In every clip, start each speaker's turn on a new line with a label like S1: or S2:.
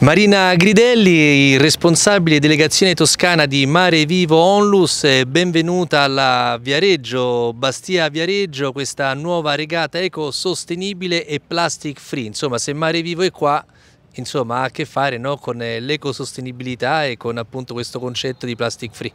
S1: Marina Gridelli, responsabile delegazione toscana di Mare Vivo Onlus, benvenuta alla Viareggio, Bastia Viareggio, questa nuova regata ecosostenibile e plastic free. Insomma, se Mare Vivo è qua, insomma, ha a che fare no? con l'ecosostenibilità e con appunto questo concetto di plastic free.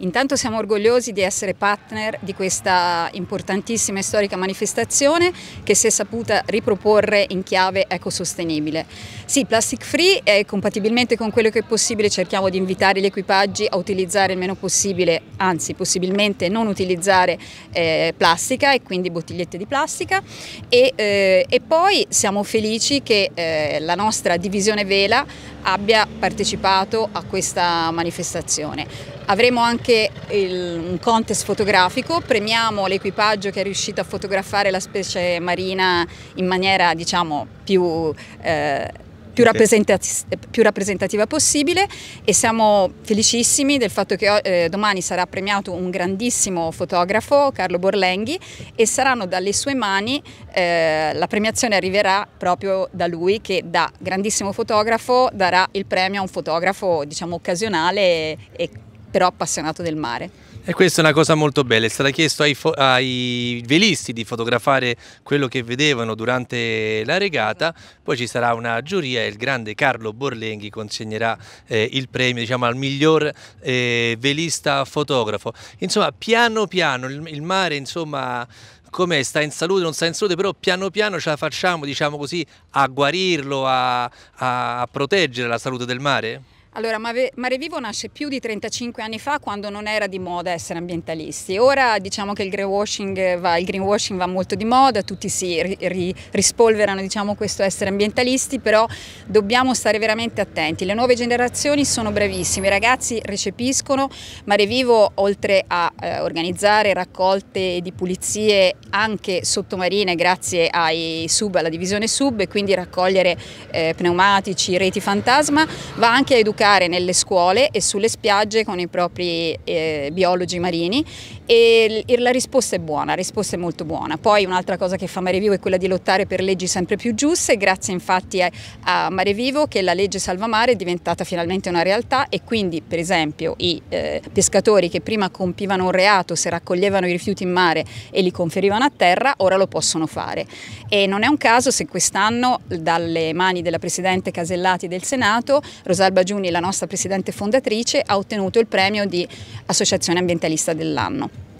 S2: Intanto siamo orgogliosi di essere partner di questa importantissima e storica manifestazione che si è saputa riproporre in chiave ecosostenibile. Sì, plastic free e compatibilmente con quello che è possibile cerchiamo di invitare gli equipaggi a utilizzare il meno possibile, anzi possibilmente non utilizzare eh, plastica e quindi bottigliette di plastica e, eh, e poi siamo felici che eh, la nostra divisione vela abbia partecipato a questa manifestazione. Avremo anche il, un contest fotografico, premiamo l'equipaggio che è riuscito a fotografare la specie marina in maniera diciamo più, eh,
S1: più, rappresentati
S2: più rappresentativa possibile e siamo felicissimi del fatto che eh, domani sarà premiato un grandissimo fotografo, Carlo Borlenghi, e saranno dalle sue mani, eh, la premiazione arriverà proprio da lui che da grandissimo fotografo darà il premio a un fotografo diciamo occasionale e, e però appassionato del mare.
S1: E questa è una cosa molto bella, è stata chiesto ai, ai, velisti di fotografare quello che vedevano durante la regata, poi ci sarà una giuria e il grande Carlo Borlenghi consegnerà eh, il premio diciamo, al miglior eh, velista fotografo. Insomma, piano piano il, il mare insomma, com'è, sta in salute, non sta in salute, però piano piano ce la facciamo diciamo così, a guarirlo, a, a proteggere la salute del mare?
S2: Allora, Mare Vivo nasce più di 35 anni fa quando non era di moda essere ambientalisti. Ora diciamo che il greenwashing va, il greenwashing va molto di moda, tutti si ri, rispolverano diciamo, questo essere ambientalisti, però dobbiamo stare veramente attenti. Le nuove generazioni sono bravissime, i ragazzi recepiscono. Mare Vivo, oltre a eh, organizzare raccolte di pulizie anche sottomarine grazie ai sub, alla divisione sub, e quindi raccogliere eh, pneumatici, reti fantasma, va anche a educare praticare nelle scuole e sulle spiagge con i propri eh, biologi marini e la risposta è buona, la risposta è molto buona. Poi un'altra cosa che fa Mare Vivo è quella di lottare per leggi sempre più giuste, grazie infatti a, a Mare Vivo che la legge salvamare è diventata finalmente una realtà e quindi per esempio i eh, pescatori che prima compivano un reato se raccoglievano i rifiuti in mare e li conferivano a terra ora lo possono fare. E non è un caso se quest'anno dalle mani della Presidente Casellati del Senato Rosalba Giuni la nostra presidente fondatrice, ha ottenuto il premio di Associazione Ambientalista dell'anno.